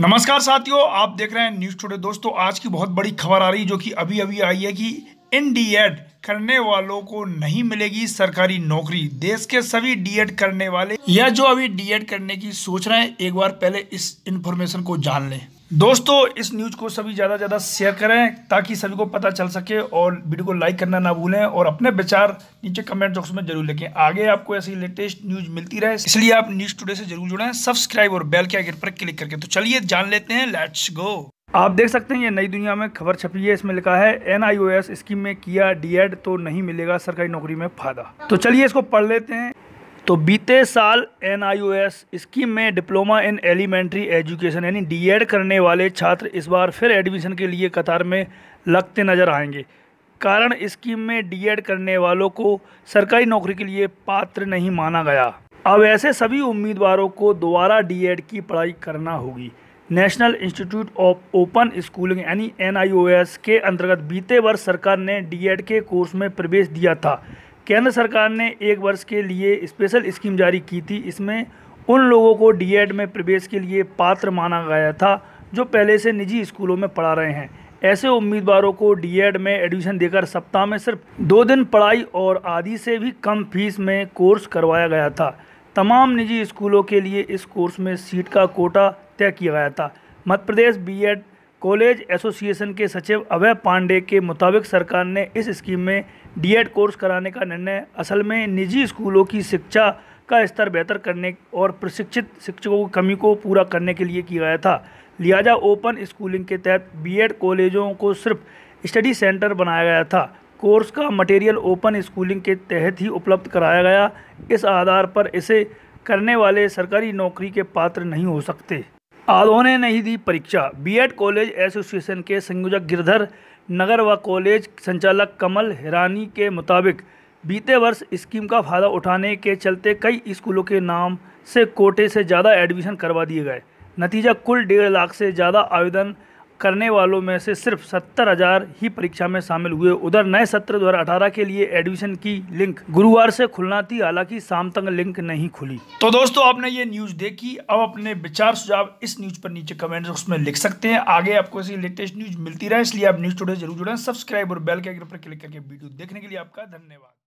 नमस्कार साथियों आप देख रहे हैं न्यूज़ टुडे दोस्तों आज की बहुत बड़ी खबर आ रही है जो कि अभी अभी आई है कि इन डीएड e करने वालों को नहीं मिलेगी सरकारी नौकरी देश के सभी डीएड e करने वाले या जो अभी डीएड e करने की सोच रहे हैं एक बार पहले इस इंफॉर्मेशन को जान लें दोस्तों इस न्यूज़ को सभी ज़्यादा ज़्यादा शेयर करें ताकि सभी को पता चल सके और वीडियो को लाइक करना ना भूलें और अपने विचार नीचे कमेंट बॉक्स में जरूर लिखें आगे आपको ऐसी लेटेस्ट न्यूज़ मिलती रहे इसलिए आप न्यूज़ टुडे से जरूर जुड़े सब्सक्राइब और बेल के आइकन पर क्लिक करके तो चलिए जान लेते हैं लेट्स गो आप देख सकते हैं ये नई दुनिया में खबर छपी है इसमें लिखा है एन स्कीम में किया डीएड तो नहीं मिलेगा सरकारी नौकरी में फायदा तो चलिए इसको पढ़ लेते हैं तो बीते साल एन स्कीम में डिप्लोमा इन एलिमेंट्री एजुकेशन यानी डीएड करने वाले छात्र इस बार फिर एडमिशन के लिए कतार में लगते नजर आएंगे कारण स्कीम में डी करने वालों को सरकारी नौकरी के लिए पात्र नहीं माना गया अब ऐसे सभी उम्मीदवारों को दोबारा डी की पढ़ाई करना होगी national institute of open schooling यानी एन के अंतर्गत बीते वर्ष सरकार ने डीएड e के कोर्स में प्रवेश दिया था केंद्र सरकार ने एक वर्ष के लिए स्पेशल स्कीम जारी की थी इसमें उन लोगों को डीएड e में प्रवेश के लिए पात्र माना गया था जो पहले से निजी स्कूलों में पढ़ा रहे हैं ऐसे उम्मीदवारों को डीएड e में एडमिशन देकर सप्ताह में सिर्फ दो दिन पढ़ाई और आदि से भी कम फीस में कोर्स करवाया गया था तमाम निजी स्कूलों के लिए इस कोर्स में सीट का कोटा तय किया गया था Madhya Pradesh B Ed college association के सचिव अभय पांडे के मुताबिक सरकार ने इस स्कीम में डीएड कोर्स कराने का निर्णय असल में निजी स्कूलों की शिक्षा का स्तर बेहतर करने और प्रशिक्षित शिक्षकों की कमी को पूरा करने के लिए किया गया था लिहाजा ओपन स्कूलिंग के तहत बीएड कॉलेजों को सिर्फ स्टडी सेंटर बनाया गया था कोर्स का मटेरियल ओपन स्कूलिंग के तहत ही उपलब्ध कराया गया इस आधार पर इसे करने वाले सरकारी नौकरी के पात्र नहीं हो सकते आदो ने नहीं दी परीक्षा बीएड कॉलेज एसोसिएशन के संयोजक गिरधर नगर व कॉलेज संचालक कमल हिरानी के मुताबिक बीते वर्ष स्कीम का फायदा उठाने के चलते कई स्कूलों के नाम से कोटे से ज़्यादा एडमिशन करवा दिए गए नतीजा कुल डेढ़ लाख से ज़्यादा आवेदन करने वालों में से सिर्फ सत्तर हजार ही परीक्षा में शामिल हुए उधर नए सत्र 2018 के लिए एडमिशन की लिंक गुरुवार से खुलना थी हालांकि शाम तक लिंक नहीं खुली तो दोस्तों आपने ये न्यूज देखी अब अपने विचार सुझाव इस न्यूज पर नीचे कमेंट बॉक्स में लिख सकते हैं आगे आपको ऐसी लेटेस्ट न्यूज मिलती रहे इसलिए आप न्यूज टूडे जरूर जुड़े सब्सक्राइब और बेल के आइकन पर क्लिक करके वीडियो देखने के लिए आपका धन्यवाद